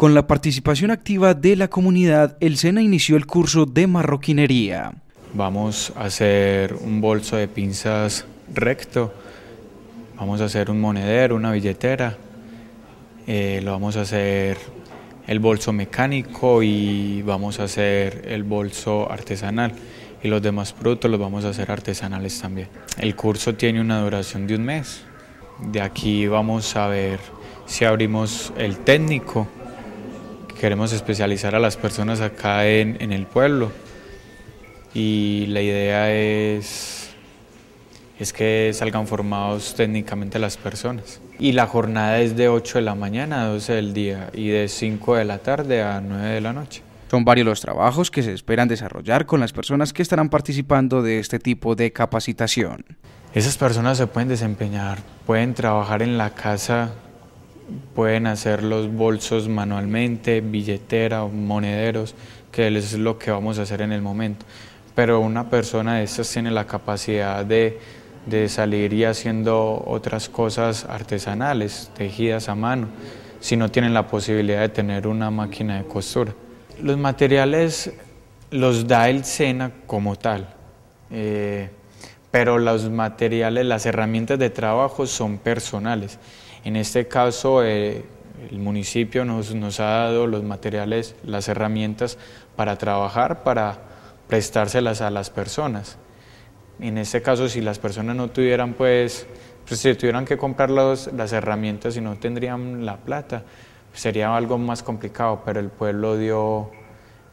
Con la participación activa de la comunidad, el SENA inició el curso de marroquinería. Vamos a hacer un bolso de pinzas recto, vamos a hacer un monedero, una billetera, eh, lo vamos a hacer el bolso mecánico y vamos a hacer el bolso artesanal y los demás productos los vamos a hacer artesanales también. El curso tiene una duración de un mes. De aquí vamos a ver si abrimos el técnico queremos especializar a las personas acá en, el pueblo y la idea es, es que salgan formados técnicamente las personas. Y la jornada es de 8 de la mañana a 12 del día y de 5 de la tarde a 9 de la noche. Son varios los trabajos que se esperan desarrollar con las personas que estarán participando de este tipo de capacitación. Esas personas se pueden desempeñar, pueden trabajar en la casa pueden hacer los bolsos manualmente, billetera o monederos, que es lo que vamos a hacer en el momento. Pero una persona de estas tiene la capacidad de, de salir y haciendo otras cosas artesanales, tejidas a mano, si no tienen la posibilidad de tener una máquina de costura. Los materiales los da el SENA como tal. Eh, pero los materiales, las herramientas de trabajo son personales. En este caso, eh, el municipio nos, ha dado los materiales, las herramientas para trabajar, para prestárselas a las personas. En este caso, si las personas no tuvieran, pues, pues si tuvieran que comprar las herramientas y no tendrían la plata, sería algo más complicado, pero el pueblo dio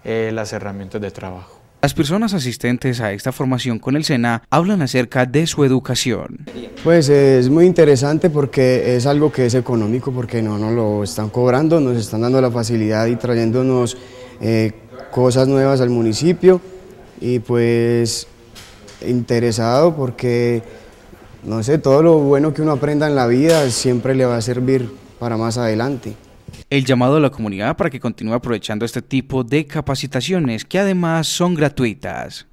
eh, las herramientas de trabajo. Las personas asistentes a esta formación con el SENA hablan acerca de su educación. Pues es muy interesante porque es algo que es económico, porque no nos lo están cobrando, nos están dando la facilidad y trayéndonos eh, cosas nuevas al municipio y pues interesado porque, no sé, todo lo bueno que uno aprenda en la vida siempre le va a servir para más adelante. El llamado a la comunidad para que continúe aprovechando este tipo de capacitaciones que además son gratuitas.